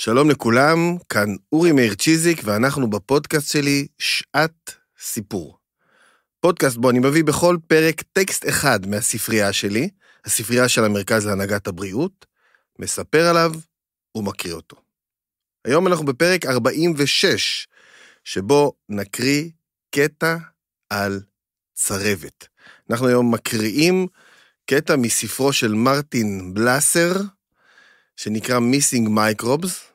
שלום לכולם, כאן אורי מאיר צ'יזיק, ואנחנו בפודקאסט שלי שעת סיפור. פודקאסט בו אני מביא בכל פרק טקסט אחד מהספרייה שלי, הספרייה של המרכז להנהגת הבריאות, מספר עליו ומקריא אותו. היום אנחנו בפרק 46, שבו נקריא קטע על צרבת. אנחנו היום מקריאים קטע מספרו של מרטין בלאסר, שנקרא Missing Microbes,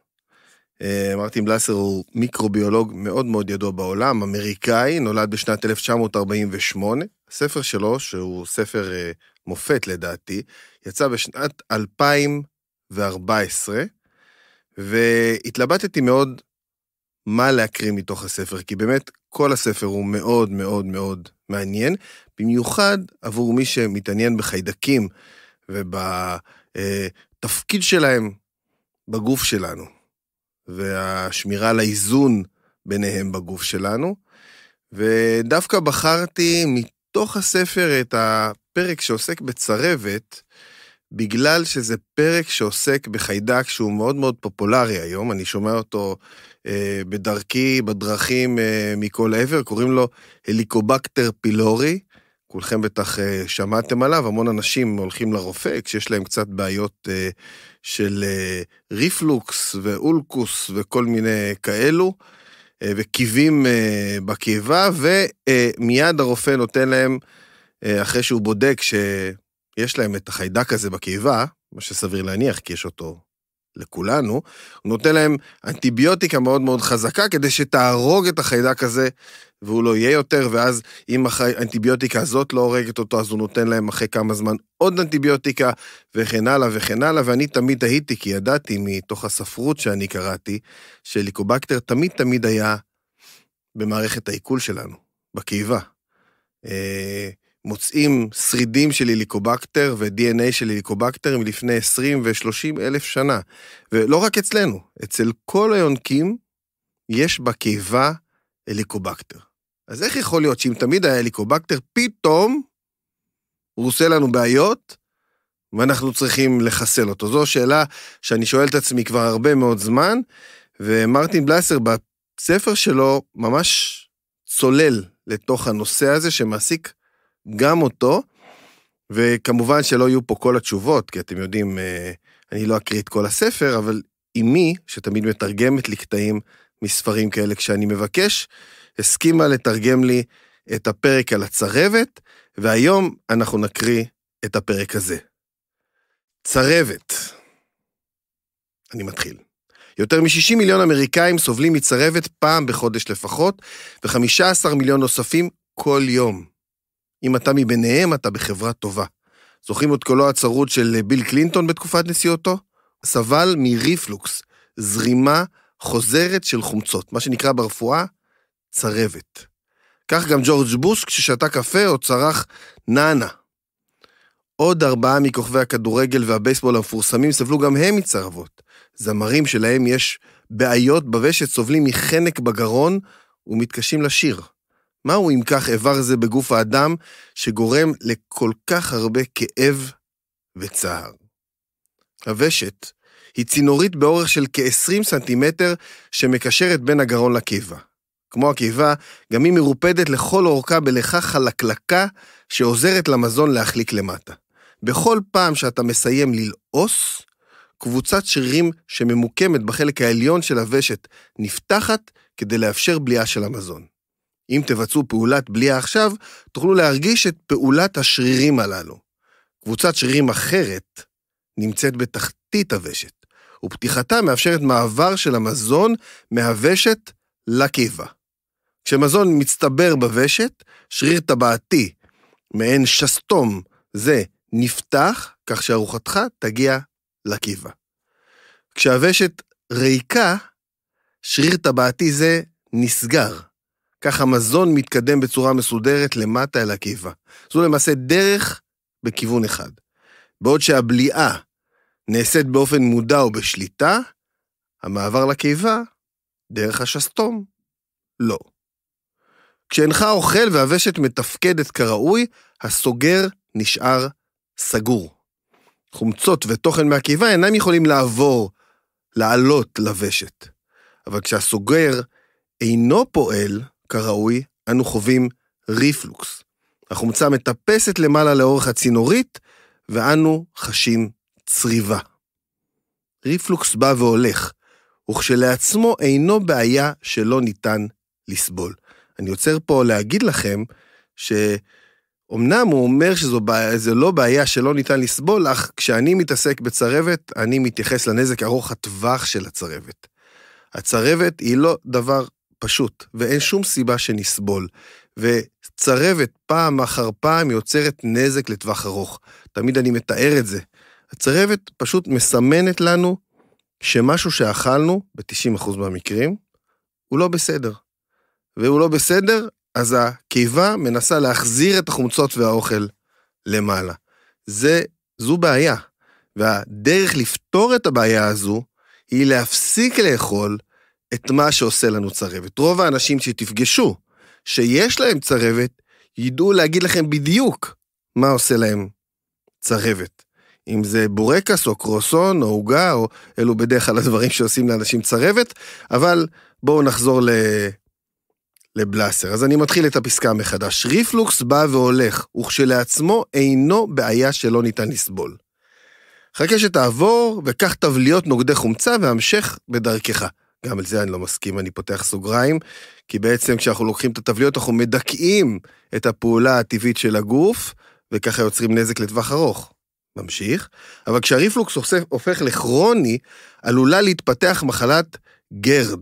אה, מרטין בלאסר הוא מיקרוביולוג מאוד מאוד ידוע בעולם, אמריקאי, נולד בשנת 1948. הספר שלו, שהוא ספר אה, מופת לדעתי, יצא בשנת 2014, והתלבטתי מאוד מה להקריא מתוך הספר, כי באמת כל הספר הוא מאוד מאוד מאוד מעניין, במיוחד עבור מי שמתעניין בחיידקים ובתפקיד שלהם בגוף שלנו. והשמירה על האיזון ביניהם בגוף שלנו. ודווקא בחרתי מתוך הספר את הפרק שעוסק בצרבת, בגלל שזה פרק שעוסק בחיידק שהוא מאוד מאוד פופולרי היום, אני שומע אותו אה, בדרכי, בדרכים אה, מכל עבר, קוראים לו הליקובקטר פילורי, כולכם בטח אה, שמעתם עליו, המון אנשים הולכים לרופא כשיש להם קצת בעיות אה, של אה, ריפלוקס ואולקוס וכל מיני כאלו, וקיבים בקיבה, ומיד הרופא נותן להם, אחרי שהוא בודק שיש להם את החיידק הזה בקיבה, מה שסביר להניח כי יש אותו לכולנו, הוא נותן להם אנטיביוטיקה מאוד מאוד חזקה כדי שתהרוג את החיידק הזה והוא לא יהיה יותר, ואז אם האנטיביוטיקה הזאת לא הורגת אותו, אז הוא נותן להם אחרי כמה זמן עוד אנטיביוטיקה, וכן הלאה וכן הלאה, ואני תמיד הייתי, כי ידעתי מתוך הספרות שאני קראתי, שליקובקטר תמיד תמיד היה במערכת העיכול שלנו, בקיבה. אה, מוצאים שרידים של היליקובקטר ו-DNA של היליקובקטר מלפני 20 ו-30 אלף שנה. ולא רק אצלנו, אצל כל היונקים יש בקיבה היליקובקטר. אז איך יכול להיות שאם תמיד היה היליקובקטר, פתאום הוא עושה לנו בעיות ואנחנו צריכים לחסל אותו? זו שאלה שאני שואל את עצמי כבר הרבה מאוד זמן, ומרטין בלסר בספר שלו ממש צולל לתוך הנושא הזה שמעסיק גם אותו, וכמובן שלא יהיו פה כל התשובות, כי אתם יודעים, אה, אני לא אקריא את כל הספר, אבל אמי, שתמיד מתרגמת לי קטעים מספרים כאלה כשאני מבקש, הסכימה לתרגם לי את הפרק על הצרבת, והיום אנחנו נקריא את הפרק הזה. צרבת. אני מתחיל. יותר מ-60 מיליון אמריקאים סובלים מצרבת פעם בחודש לפחות, ו-15 מיליון נוספים כל יום. אם אתה מביניהם, אתה בחברה טובה. זוכרים את קולו הצרוד של ביל קלינטון בתקופת נשיאותו? סבל מריפלוקס, זרימה חוזרת של חומצות, מה שנקרא ברפואה צרבת. כך גם ג'ורג' בוש כששתה קפה או צרח נאנה. עוד ארבעה מכוכבי הכדורגל והבייסבול המפורסמים סבלו גם הם מצרבות. זמרים שלהם יש בעיות בוושט סובלים מחנק בגרון ומתקשים לשיר. מהו אם כך איבר זה בגוף האדם שגורם לכל כך הרבה כאב וצער? הוושת היא צינורית באורך של כ-20 סנטימטר שמקשרת בין הגרון לקיבה. כמו הקיבה, גם היא מרופדת לכל אורכה בלכה חלקלקה שעוזרת למזון להחליק למטה. בכל פעם שאתה מסיים ללעוס, קבוצת שרירים שממוקמת בחלק העליון של הוושת נפתחת כדי לאפשר בליעה של המזון. אם תבצעו פעולת בליעה עכשיו, תוכלו להרגיש את פעולת השרירים הללו. קבוצת שרירים אחרת נמצאת בתחתית הוושת, ופתיחתה מאפשרת מעבר של המזון מהוושת לקיבה. כשמזון מצטבר בוושת, שריר טבעתי, מעין שסתום זה, נפתח, כך שארוחתך תגיע לקיבה. כשהוושת ריקה, שריר טבעתי זה נסגר. כך המזון מתקדם בצורה מסודרת למטה אל הקיבה. זו למעשה דרך בכיוון אחד. בעוד שהבליעה נעשית באופן מודע או בשליטה, המעבר לקיבה, דרך השסתום, לא. כשאינך אוכל והוושת מתפקדת כראוי, הסוגר נשאר סגור. חומצות ותוכן מהקיבה אינם יכולים לעבור, לעלות לוושת. אבל כשהסוגר אינו פועל, כראוי, אנו חווים ריפלוקס. החומצה מטפסת למעלה לאורך הצינורית, ואנו חשים צריבה. ריפלוקס בא והולך, וכשלעצמו אינו בעיה שלא ניתן לסבול. אני עוצר פה להגיד לכם שאומנם הוא אומר שזו בעיה, לא בעיה שלא ניתן לסבול, אך כשאני מתעסק בצרבת, אני מתייחס לנזק ארוך הטווח של הצרבת. הצרבת היא לא דבר פשוט, ואין כן. שום סיבה שנסבול. וצרבת פעם אחר פעם יוצרת נזק לטווח ארוך. תמיד אני מתאר את זה. הצרבת פשוט מסמנת לנו שמשהו שאכלנו, ב-90% מהמקרים, הוא לא בסדר. והוא לא בסדר, אז הקיבה מנסה להחזיר את החומצות והאוכל למעלה. זה, זו בעיה. והדרך לפתור את הבעיה הזו היא להפסיק לאכול, את מה שעושה לנו צרבת. רוב האנשים שתפגשו, שיש להם צרבת, ידעו להגיד לכם בדיוק מה עושה להם צרבת. אם זה בורקס או קרוסון או עוגה, או אלו בדרך כלל הדברים שעושים לאנשים צרבת, אבל בואו נחזור ל... לבלאסר. אז אני מתחיל את הפסקה מחדש. ריפלוקס בא והולך, וכשלעצמו אינו בעיה שלא ניתן לסבול. חכה שתעבור, וקח תבליות נוגדי חומצה והמשך בדרכך. גם על זה אני לא מסכים, אני פותח סוגריים, כי בעצם כשאנחנו לוקחים את הטבליות, אנחנו מדכאים את הפעולה הטבעית של הגוף, וככה יוצרים נזק לטווח ארוך. ממשיך, אבל כשהריפלוקס הופך לכרוני, עלולה להתפתח מחלת גרד.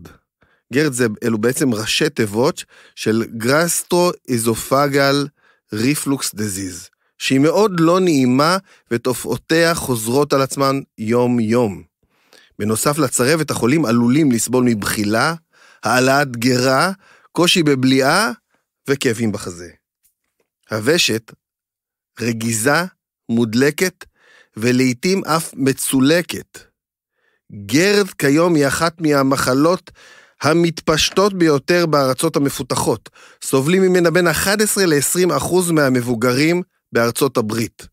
גרד זה, אלו בעצם ראשי תיבות של גרסטרו-איזופגל ריפלוקס דזיז, שהיא מאוד לא נעימה ותופעותיה חוזרות על עצמן יום-יום. בנוסף לצרבת, החולים עלולים לסבול מבחילה, העלאת גרה, קושי בבליעה וכאבים בחזה. הוושת רגיזה, מודלקת ולעיתים אף מצולקת. גרד כיום היא אחת מהמחלות המתפשטות ביותר בארצות המפותחות. סובלים ממנה בין 11 ל-20 אחוז מהמבוגרים בארצות הברית.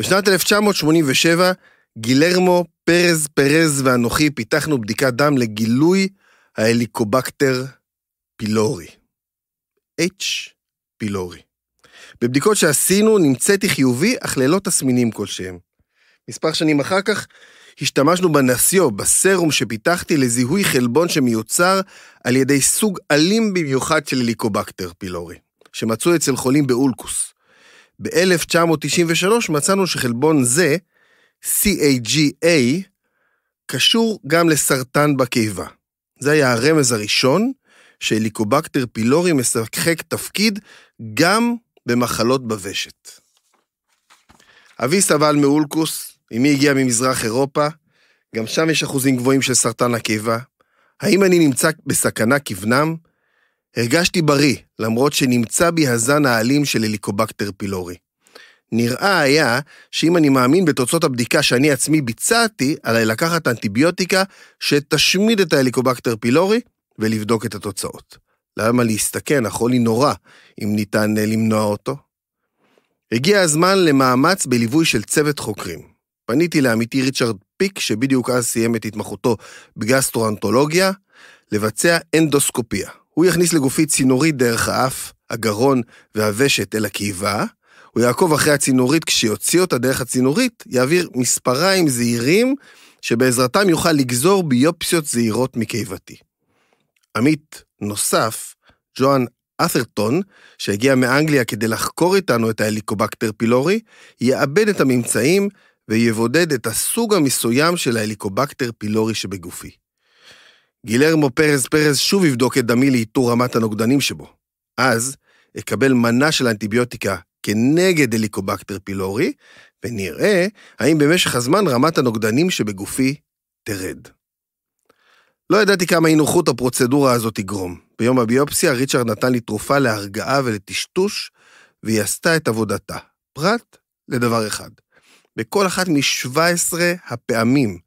בשנת 1987 גילרמו, פרז, פרז ואנוכי פיתחנו בדיקת דם לגילוי ההליקובקטר פילורי. H. פילורי. בבדיקות שעשינו נמצאתי חיובי, אך ללא תסמינים כלשהם. מספר שנים אחר כך השתמשנו בנסיו, בסרום שפיתחתי לזיהוי חלבון שמיוצר על ידי סוג אלים במיוחד של הליקובקטר פילורי, שמצאו אצל חולים באולקוס. ב-1993 מצאנו שחלבון זה, CAGA, קשור גם לסרטן בקיבה. זה היה הרמז הראשון שהליקובקטר פילורי משחק תפקיד גם במחלות בוושת. אבי סבל מאולקוס, אמי הגיע ממזרח אירופה, גם שם יש אחוזים גבוהים של סרטן הקיבה. האם אני נמצא בסכנה כבנם? הרגשתי בריא, למרות שנמצא בי הזן האלים של הליקובקטר פילורי. נראה היה שאם אני מאמין בתוצאות הבדיקה שאני עצמי ביצעתי, עליי לקחת אנטיביוטיקה שתשמיד את ההליקובקטר פילורי ולבדוק את התוצאות. למה להסתכן? החולי נורא, אם ניתן אה, למנוע אותו. הגיע הזמן למאמץ בליווי של צוות חוקרים. פניתי לעמיתי ריצ'רד פיק, שבדיוק אז סיים את התמחותו בגסטרואנטולוגיה, לבצע אנדוסקופיה. הוא יכניס לגופי צינורית דרך האף, הגרון והוושת אל הקיבה, הוא יעקוב אחרי הצינורית, כשיוציא אותה דרך הצינורית, יעביר מספריים זעירים, שבעזרתם יוכל לגזור ביופסיות זעירות מקיבתי. עמית נוסף, ג'ואן את'רטון, שהגיע מאנגליה כדי לחקור איתנו את ההליקובקטר פילורי, יאבד את הממצאים ויבודד את הסוג המסוים של ההליקובקטר פילורי שבגופי. גילרמו פרז פרז שוב יבדוק את דמי לאיתור רמת הנוגדנים שבו. אז אקבל מנה של האנטיביוטיקה כנגד הליקובקטר פילורי, ונראה האם במשך הזמן רמת הנוגדנים שבגופי תרד. לא ידעתי כמה אי נוחות הפרוצדורה הזאת תגרום. ביום הביופסיה ריצ'רד נתן לי תרופה להרגעה ולטשטוש, והיא עשתה את עבודתה. פרט לדבר אחד. בכל אחת מ-17 הפעמים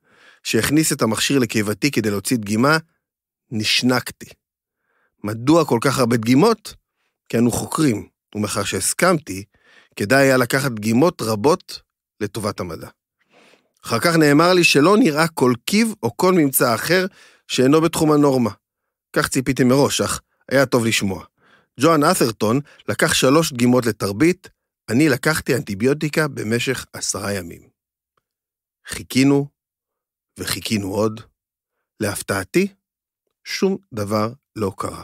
שהכניס את המכשיר לקיבתי כדי להוציא דגימה, נשנקתי. מדוע כל כך הרבה דגימות? כי אנו חוקרים, ומאחר שהסכמתי, כדאי היה לקחת דגימות רבות לטובת המדע. אחר כך נאמר לי שלא נראה כל קיב או כל ממצא אחר שאינו בתחום הנורמה. כך ציפיתי מראש, אך היה טוב לשמוע. ג'ואן את'רטון לקח שלוש דגימות לתרבית, אני לקחתי אנטיביוטיקה במשך עשרה ימים. חיכינו וחיכינו עוד. להפתעתי, שום דבר לא קרה.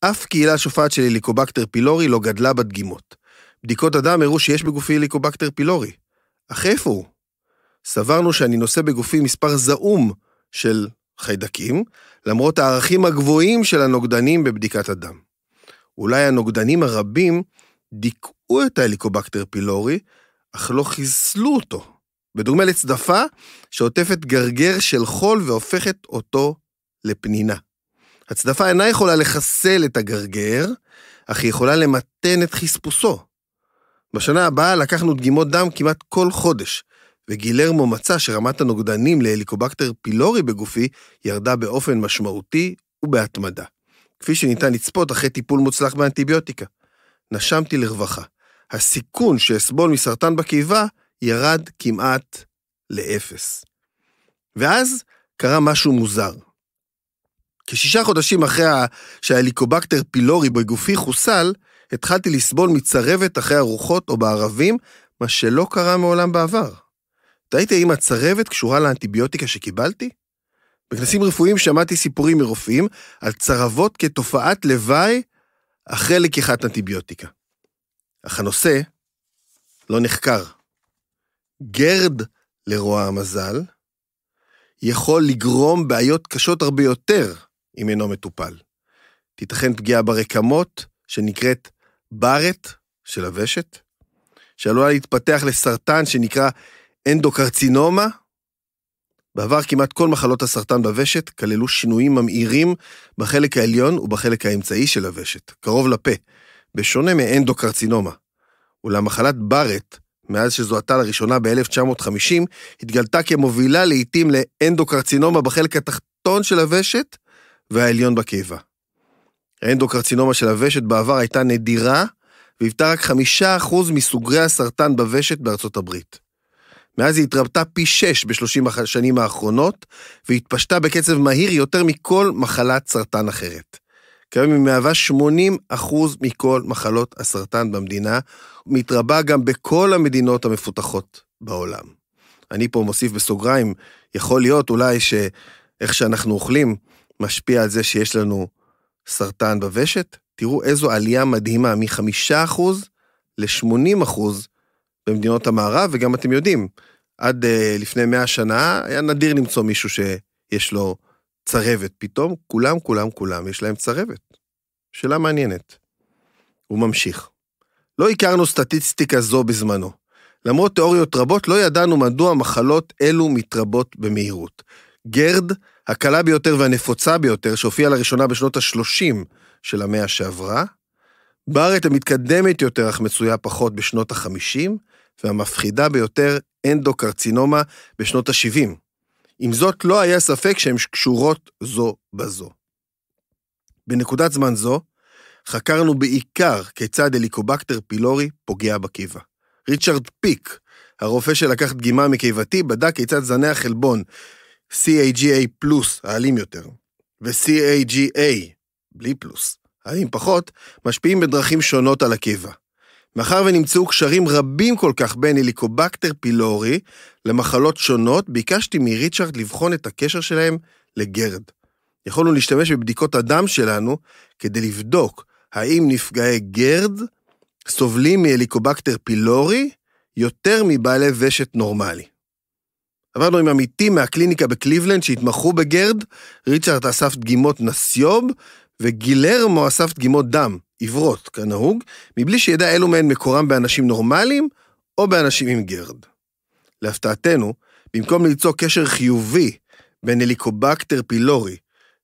אף קהילה שופעת של הליקובקטר פילורי לא גדלה בדגימות. בדיקות הדם הראו שיש בגופי הליקובקטר פילורי. אך איפה הוא? סברנו שאני נושא בגופי מספר זעום של חיידקים, למרות הערכים הגבוהים של הנוגדנים בבדיקת הדם. אולי הנוגדנים הרבים דיכאו את ההליקובקטר פילורי, אך לא חיסלו אותו, בדוגמה לצדפה שעוטפת גרגר של חול והופכת אותו לפנינה. הצדפה אינה יכולה לחסל את הגרגר, אך היא יכולה למתן את חספוסו. בשנה הבאה לקחנו דגימות דם כמעט כל חודש, וגילרמו מצא שרמת הנוגדנים להליקובקטר פילורי בגופי ירדה באופן משמעותי ובהתמדה. כפי שניתן לצפות אחרי טיפול מוצלח באנטיביוטיקה. נשמתי לרווחה. הסיכון שאסבול מסרטן בקיבה ירד כמעט לאפס. ואז קרה משהו מוזר. כשישה חודשים אחרי שההליקובקטר פילורי בגופי חוסל, התחלתי לסבול מצרבת אחרי ארוחות או בערבים, מה שלא קרה מעולם בעבר. תהיתי האם הצרבת קשורה לאנטיביוטיקה שקיבלתי? בכנסים רפואיים שמעתי סיפורים מרופאים על צרבות כתופעת לוואי אחרי לקיחת אנטיביוטיקה. אך הנושא לא נחקר. גרד, לרוע המזל, יכול לגרום בעיות קשות הרבה יותר אם אינו מטופל. תיתכן פגיעה ברקמות, שנקראת ברט של הוושת, שעלולה להתפתח לסרטן שנקרא אנדוקרצינומה. בעבר כמעט כל מחלות הסרטן בוושת כללו שינויים ממאירים בחלק העליון ובחלק האמצעי של הוושת, קרוב לפה, בשונה מאנדוקרצינומה. אולם מחלת ברט, מאז שזוהתה לראשונה ב-1950, התגלתה כמובילה לעיתים לאנדוקרצינומה בחלק התחתון של הוושת והעליון בקיבה. האנדוקרצינומה של הוושט בעבר הייתה נדירה, והיוותה רק חמישה אחוז מסוגרי הסרטן בוושט בארצות הברית. מאז היא התרבתה פי שש בשלושים השנים האחרונות, והתפשטה בקצב מהיר יותר מכל מחלת סרטן אחרת. כיום היא מהווה 80% מכל מחלות הסרטן במדינה, ומתרבה גם בכל המדינות המפותחות בעולם. אני פה מוסיף בסוגריים, יכול להיות אולי שאיך שאנחנו אוכלים משפיע על זה שיש לנו סרטן בוושת, תראו איזו עלייה מדהימה, מ-5% ל-80% במדינות המערב, וגם אתם יודעים, עד uh, לפני 100 שנה היה נדיר למצוא מישהו שיש לו צרבת. פתאום כולם, כולם, כולם, יש להם צרבת. שאלה מעניינת. הוא ממשיך. לא הכרנו סטטיסטיקה זו בזמנו. למרות תיאוריות רבות, לא ידענו מדוע מחלות אלו מתרבות במהירות. גרד הקלה ביותר והנפוצה ביותר, שהופיעה לראשונה בשנות ה-30 של המאה שעברה, בארט המתקדמת יותר אך מצויה פחות בשנות ה-50, והמפחידה ביותר, אנדוקרצינומה, בשנות ה-70. עם זאת, לא היה ספק שהן קשורות זו בזו. בנקודת זמן זו, חקרנו בעיקר כיצד הליקובקטר פילורי פוגע בקיבה. ריצ'רד פיק, הרופא שלקח דגימה מקיבתי, בדק כיצד זני החלבון CAGA פלוס, האלים יותר, ו-CAGA, בלי פלוס, האלים פחות, משפיעים בדרכים שונות על הקיבה. מאחר ונמצאו קשרים רבים כל כך בין הליקובקטר פילורי למחלות שונות, ביקשתי מריצ'רד לבחון את הקשר שלהם לגרד. יכולנו להשתמש בבדיקות הדם שלנו כדי לבדוק האם נפגעי גרד סובלים מהליקובקטר פילורי יותר מבעלי ושת נורמלי. עבדנו עם עמיתים מהקליניקה בקליבלנד שהתמחו בגרד, ריצ'רד אסף דגימות נסיוב, וגילרמו אסף דגימות דם, עיוורות, כנהוג, מבלי שידע אלו מהן מקורם באנשים נורמליים או באנשים עם גרד. להפתעתנו, במקום למצוא קשר חיובי בין הליקובקטר פילורי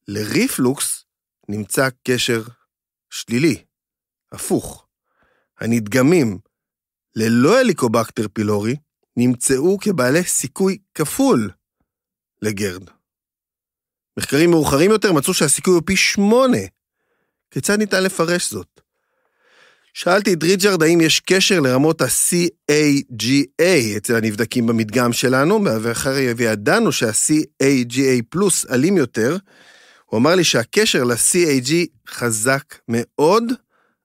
לריפלוקס, נמצא קשר שלילי, הפוך. הנדגמים ללא הליקובקטר פילורי נמצאו כבעלי סיכוי כפול לגרד. מחקרים מאוחרים יותר מצאו שהסיכוי הוא פי שמונה. כיצד ניתן לפרש זאת? שאלתי את ריג'רד האם יש קשר לרמות ה-CAGA אצל הנבדקים במדגם שלנו, מאחר וידענו שה-CAGA פלוס אלים יותר, הוא אמר לי שהקשר ל-CAG חזק מאוד,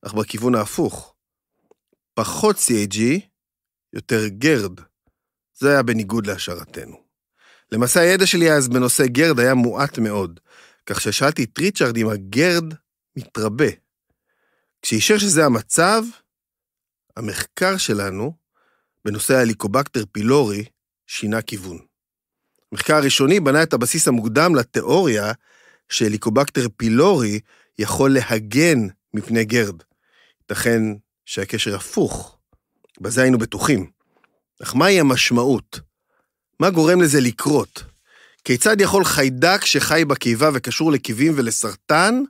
אך בכיוון ההפוך. פחות CAG, יותר גרד. זה היה בניגוד להשערתנו. למעשה הידע שלי אז בנושא גרד היה מועט מאוד, כך ששאלתי את ריצ'רד אם הגרד מתרבה. כשאישר שזה המצב, המחקר שלנו בנושא ההליקובקטר פילורי שינה כיוון. המחקר הראשוני בנה את הבסיס המוקדם לתיאוריה שהליקובקטר פילורי יכול להגן מפני גרד. ייתכן שהקשר הפוך, בזה היינו בטוחים. אך מהי המשמעות? מה גורם לזה לקרות? כיצד יכול חיידק שחי בקיבה וקשור לקיבים ולסרטן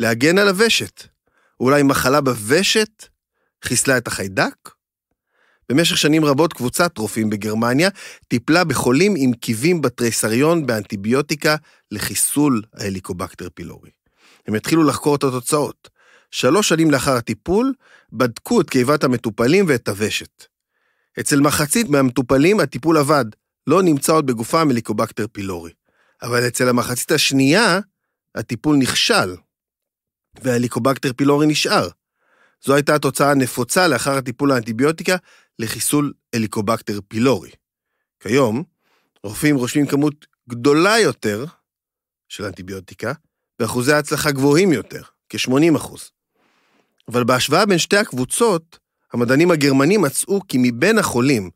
להגן על הוושת? אולי מחלה בוושת חיסלה את החיידק? במשך שנים רבות קבוצת רופאים בגרמניה טיפלה בחולים עם קיבים בתריסריון באנטיביוטיקה לחיסול ההליקובקטר פילורי. הם התחילו לחקור את התוצאות. שלוש שנים לאחר הטיפול, בדקו את קיבת המטופלים ואת הוושת. אצל מחצית מהמטופלים הטיפול עבד, לא נמצא עוד בגופה מליקובקטר פילורי. אבל אצל המחצית השנייה, הטיפול נכשל, והליקובקטר פילורי נשאר. זו הייתה התוצאה הנפוצה לאחר הטיפול האנטיביוטיקה לחיסול הליקובקטר פילורי. כיום, רופאים רושמים כמות גדולה יותר של אנטיביוטיקה, ואחוזי ההצלחה גבוהים יותר, כ-80 אבל בהשוואה בין שתי הקבוצות, המדענים הגרמנים מצאו כי מבין החולים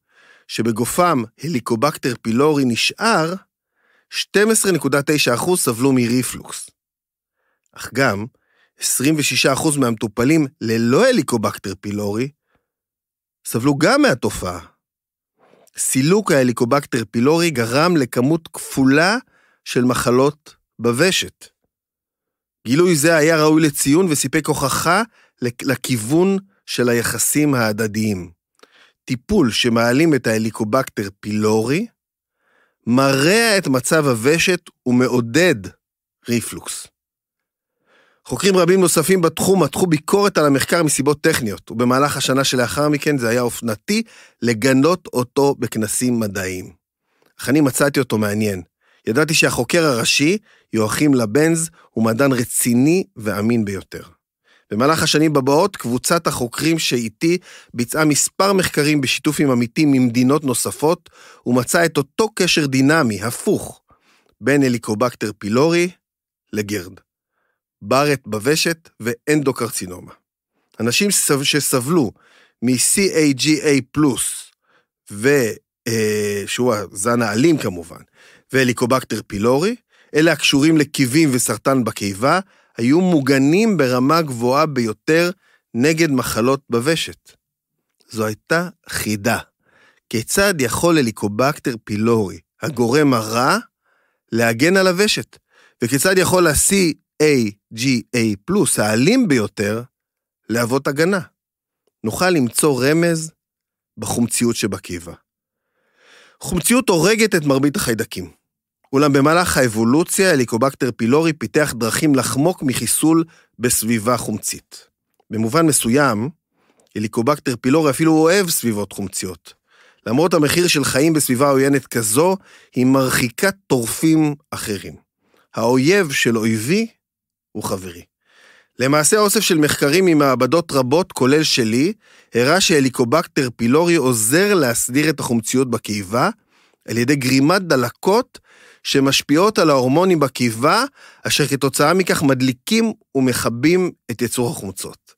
שבגופם הליקובקטר פילורי נשאר, 12.9% סבלו מריפלוקס. אך גם 26% מהמטופלים ללא הליקובקטר פילורי סבלו גם מהתופעה. סילוק ההליקובקטר פילורי גרם לכמות כפולה של מחלות בוושת. גילוי זה היה ראוי לציון וסיפק הוכחה לכיוון של היחסים ההדדיים. טיפול שמעלים את ההליקובקטר פילורי, מרע את מצב הוושט ומעודד ריפלוקס. חוקרים רבים נוספים בתחום מתחו ביקורת על המחקר מסיבות טכניות, ובמהלך השנה שלאחר מכן זה היה אופנתי לגנות אותו בכנסים מדעיים. אך אני מצאתי אותו מעניין. ידעתי שהחוקר הראשי, יואכים לבנז, הוא מדען רציני ואמין ביותר. במהלך השנים הבאות, קבוצת החוקרים שאיתי ביצעה מספר מחקרים בשיתוף עם עמיתים ממדינות נוספות, ומצאה את אותו קשר דינמי, הפוך, בין הליקובקטר פילורי לגרד, ברט בוושת ואנדוקרצינומה. אנשים שסבלו מ-CAGA+, אה, שהוא הזן האלים כמובן, והליקובקטר פילורי, אלה הקשורים לקיבים וסרטן בקיבה, היו מוגנים ברמה גבוהה ביותר נגד מחלות בוושת. זו הייתה חידה. כיצד יכול הליקובקטר פילורי, הגורם הרע, להגן על הוושת? וכיצד יכול ה-CAGA+, האלים ביותר, להוות הגנה? נוכל למצוא רמז בחומציות שבקיבה. חומציות הורגת את מרבית החיידקים. אולם במהלך האבולוציה הליקובקטר פילורי פיתח דרכים לחמוק מחיסול בסביבה חומצית. במובן מסוים, הליקובקטר פילורי אפילו אוהב סביבות חומציות. למרות המחיר של חיים בסביבה עוינת כזו, היא מרחיקה טורפים אחרים. האויב של אויבי הוא חברי. למעשה אוסף של מחקרים ממעבדות רבות, כולל שלי, הראה שהליקובקטר פילורי עוזר להסדיר את החומציות בקיבה על ידי גרימת דלקות שמשפיעות על ההורמונים בקיבה, אשר כתוצאה מכך מדליקים ומכבים את יצור החומצות.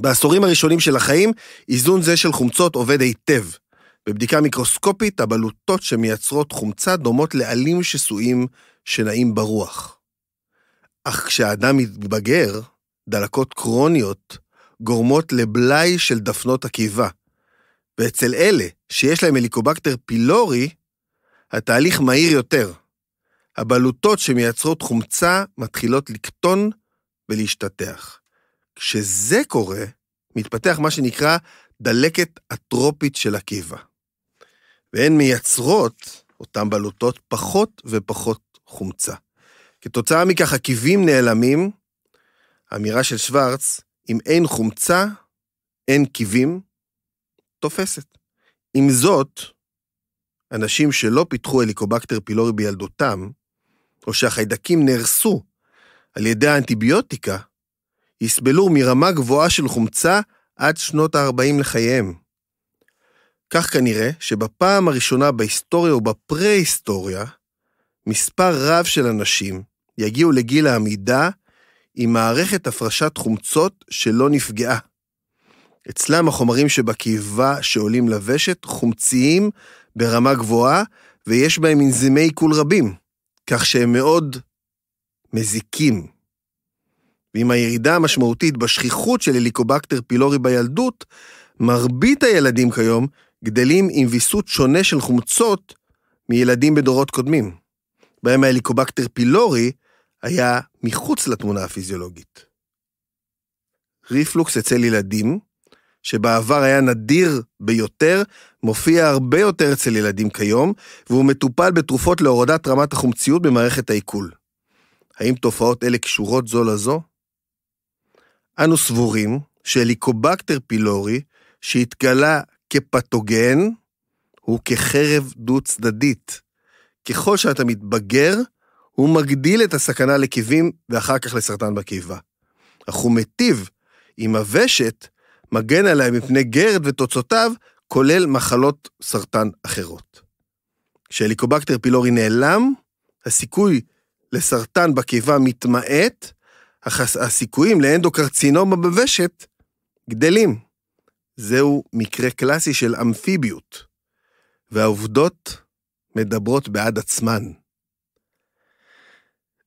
בעשורים הראשונים של החיים, איזון זה של חומצות עובד היטב. בבדיקה מיקרוסקופית, הבלוטות שמייצרות חומצה דומות לעלים שסועים שנעים ברוח. אך כשהאדם מתבגר, דלקות קרוניות גורמות לבלאי של דפנות הקיבה. ואצל אלה שיש להם הליקובקטר פילורי, התהליך מהיר יותר. הבלוטות שמייצרות חומצה מתחילות לקטון ולהשתטח. כשזה קורה, מתפתח מה שנקרא דלקת אטרופית של הקיבה. והן מייצרות, אותן בלוטות, פחות ופחות חומצה. כתוצאה מכך עקיבים נעלמים, אמירה של שוורץ, אם אין חומצה, אין קיבים, תופסת. עם זאת, אנשים שלא פיתחו הליקובקטר פילורי בילדותם, או שהחיידקים נהרסו על ידי האנטיביוטיקה, יסבלו מרמה גבוהה של חומצה עד שנות ה-40 לחייהם. כך כנראה שבפעם הראשונה בהיסטוריה ובפרה-היסטוריה, מספר רב של אנשים יגיעו לגיל העמידה עם מערכת הפרשת חומצות שלא נפגעה. אצלם החומרים שבקיבה שעולים לוושת חומציים ברמה גבוהה, ויש בהם אנזימי עיכול רבים, כך שהם מאוד מזיקים. ועם הירידה המשמעותית בשכיחות של הליקובקטר פילורי בילדות, מרבית הילדים כיום גדלים עם ויסות שונה של חומצות מילדים בדורות קודמים, בהם ההליקובקטר פילורי היה מחוץ לתמונה הפיזיולוגית. ריפלוקס אצל ילדים שבעבר היה נדיר ביותר, מופיע הרבה יותר אצל ילדים כיום, והוא מטופל בתרופות להורדת רמת החומציות במערכת העיכול. האם תופעות אלה קשורות זו לזו? אנו סבורים שהליקובקטר פילורי, שהתגלה כפתוגן, הוא כחרב דו-צדדית. ככל שאתה מתבגר, הוא מגדיל את הסכנה לקיבים ואחר כך לסרטן בקיבה. אך הוא מיטיב עם הוושת מגן עליה מפני גרד ותוצאותיו, כולל מחלות סרטן אחרות. כשהליקובקטר פילורי נעלם, הסיכוי לסרטן בקיבה מתמעט, אך הסיכויים לאנדוקרצינומה בוושת גדלים. זהו מקרה קלאסי של אמפיביות, והעובדות מדברות בעד עצמן.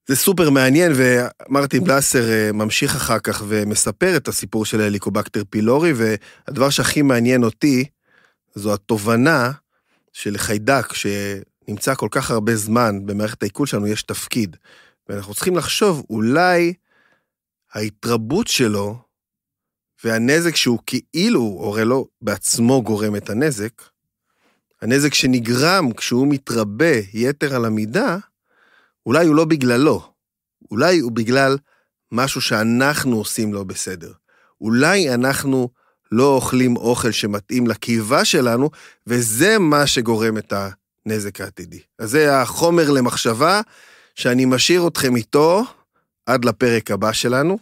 זה סופר מעניין, ומרטין בלאסר אה, ממשיך אחר כך ומספר את הסיפור של הליקובקטר פילורי, והדבר שהכי מעניין אותי זו התובנה של חיידק שנמצא כל כך הרבה זמן במערכת העיכול שלנו, יש תפקיד. ואנחנו צריכים לחשוב, אולי ההתרבות שלו והנזק שהוא כאילו, הורה לו, בעצמו גורם את הנזק, הנזק שנגרם כשהוא מתרבה יתר על המידה, אולי הוא לא בגללו, אולי הוא בגלל משהו שאנחנו עושים לא בסדר. אולי אנחנו לא אוכלים אוכל שמתאים לקיבה שלנו, וזה מה שגורם את הנזק העתידי. אז זה החומר למחשבה שאני משאיר אתכם איתו עד לפרק הבא שלנו.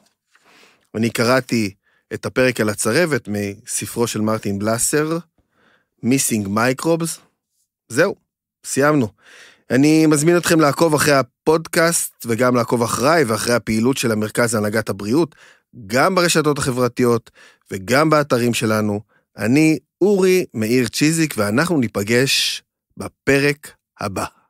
אני קראתי את הפרק על הצרבת מספרו של מרטין בלאסר, Missing Microbes. זהו, סיימנו. אני מזמין אתכם לעקוב אחרי הפודקאסט וגם לעקוב אחריי ואחרי הפעילות של המרכז להנהגת הבריאות, גם ברשתות החברתיות וגם באתרים שלנו. אני אורי מאיר צ'יזיק ואנחנו ניפגש בפרק הבא.